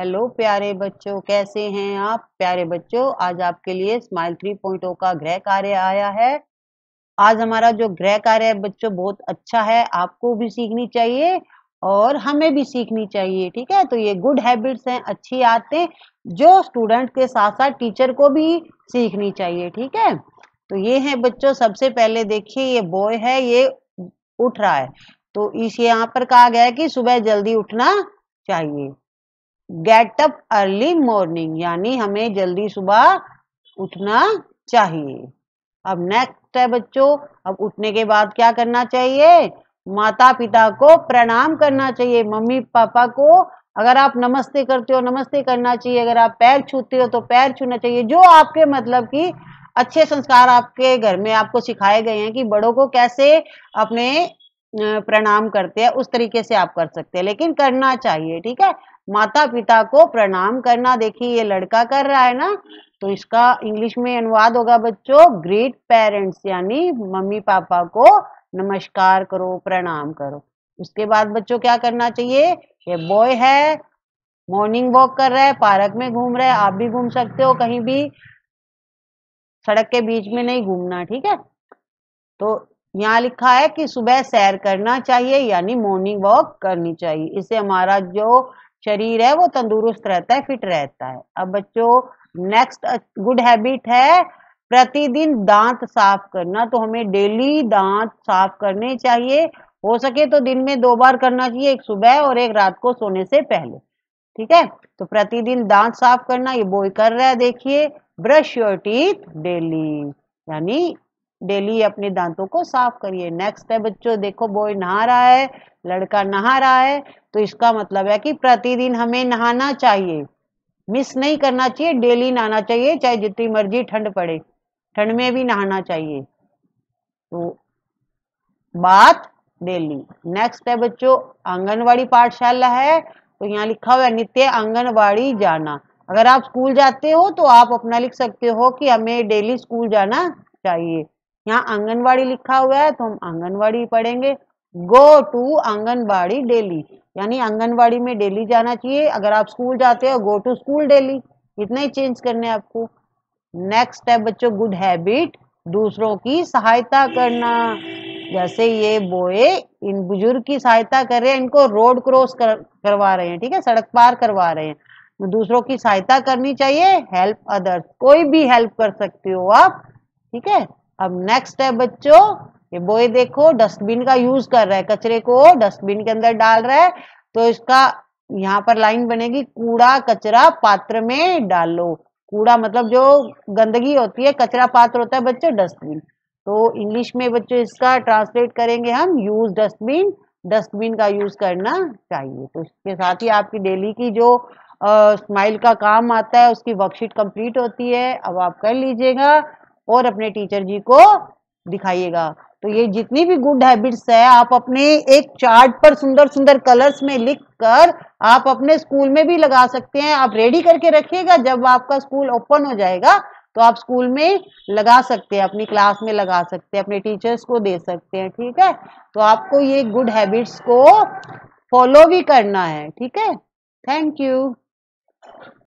hello प्यारे बच्चों कैसे हैं आप प्यारे बच्चों आज आपके लिए स्माइल थ्री पॉइंट का ग्रह कार्य आया है आज हमारा जो ग्रह कार्य है बच्चों बहुत अच्छा है आपको भी सीखनी चाहिए और हमें भी सीखनी चाहिए ठीक है तो ये गुड हैबिट्स हैं अच्छी आदतें जो स्टूडेंट के साथ साथ टीचर को भी सीखनी चाहिए ठीक है तो ये है बच्चों सबसे पहले देखिए ये बॉय है ये उठ रहा है तो इस यहाँ पर कहा गया है कि सुबह जल्दी उठना चाहिए गेट अप अर्ली मॉर्निंग यानी हमें जल्दी सुबह उठना चाहिए अब नेक्स्ट है बच्चों अब उठने के बाद क्या करना चाहिए माता पिता को प्रणाम करना चाहिए मम्मी पापा को अगर आप नमस्ते करते हो नमस्ते करना चाहिए अगर आप पैर छूते हो तो पैर छूना चाहिए जो आपके मतलब कि अच्छे संस्कार आपके घर में आपको सिखाए गए हैं कि बड़ों को कैसे अपने प्रणाम करते हैं उस तरीके से आप कर सकते हैं लेकिन करना चाहिए ठीक है माता पिता को प्रणाम करना देखिए ये लड़का कर रहा है ना तो इसका इंग्लिश में अनुवाद होगा बच्चों ग्रेट पेरेंट्स यानी मम्मी पापा को नमस्कार करो प्रणाम करो उसके बाद बच्चों क्या करना चाहिए ये बॉय है मॉर्निंग वॉक कर रहा है पार्क में घूम रहा है आप भी घूम सकते हो कहीं भी सड़क के बीच में नहीं घूमना ठीक है तो यहाँ लिखा है कि सुबह सैर करना चाहिए यानी मॉर्निंग वॉक करनी चाहिए इससे हमारा जो शरीर है वो तंदुरुस्त रहता है फिट रहता है अब बच्चों नेक्स्ट गुड हैबिट है प्रतिदिन दांत साफ करना तो हमें डेली दांत साफ करने चाहिए हो सके तो दिन में दो बार करना चाहिए एक सुबह और एक रात को सोने से पहले ठीक है तो प्रतिदिन दांत साफ करना ये बोई कर रहा है देखिए ब्रश योर टीथ डेली यानी डेली अपने दांतों को साफ करिए नेक्स्ट है बच्चों देखो बॉय नहा रहा है लड़का नहा रहा है तो इसका मतलब है कि प्रतिदिन हमें नहाना चाहिए मिस नहीं करना चाहिए डेली नहाना चाहिए चाहे जितनी मर्जी ठंड पड़े ठंड में भी नहाना चाहिए तो बात डेली नेक्स्ट है बच्चों आंगनवाड़ी पाठशाला है तो यहाँ लिखा हुआ है नित्य आंगनवाड़ी जाना अगर आप स्कूल जाते हो तो आप अपना लिख सकते हो कि हमें डेली स्कूल जाना चाहिए यहाँ आंगनवाड़ी लिखा हुआ है तो हम आंगनवाड़ी पढ़ेंगे गो टू आंगनबाड़ी डेली यानी आंगनवाड़ी में डेली जाना चाहिए अगर आप स्कूल जाते हो गो टू स्कूल डेली इतना ही चेंज करने आपको नेक्स्ट है बच्चों गुड हैबिट दूसरों की सहायता करना जैसे ये बोए इन बुजुर्ग की सहायता कर रहे हैं इनको रोड क्रॉस कर, करवा रहे हैं ठीक है सड़क पार करवा रहे हैं तो दूसरों की सहायता करनी चाहिए हेल्प अदर्स कोई भी हेल्प कर सकते हो आप ठीक है अब नेक्स्ट है बच्चों ये बोए देखो डस्टबिन का यूज कर रहा है कचरे को डस्टबिन के अंदर डाल रहा है तो इसका यहाँ पर लाइन बनेगी कूड़ा कचरा पात्र में डालो कूड़ा मतलब जो गंदगी होती है कचरा पात्र होता है बच्चों डस्टबिन तो इंग्लिश में बच्चों इसका ट्रांसलेट करेंगे हम यूज डस्टबिन डस्टबिन का यूज करना चाहिए तो इसके साथ ही आपकी डेली की जो स्माइल का काम आता है उसकी वर्कशीट कंप्लीट होती है अब आप कर लीजिएगा और अपने टीचर जी को दिखाइएगा तो ये जितनी भी गुड हैबिट्स है आप अपने एक चार्ट पर सुंदर सुंदर कलर्स में लिख कर आप अपने स्कूल में भी लगा सकते हैं आप रेडी करके रखिएगा जब आपका स्कूल ओपन हो जाएगा तो आप स्कूल में लगा सकते हैं अपनी क्लास में लगा सकते हैं अपने टीचर्स को दे सकते हैं ठीक है तो आपको ये गुड हैबिट्स को फॉलो भी करना है ठीक है थैंक यू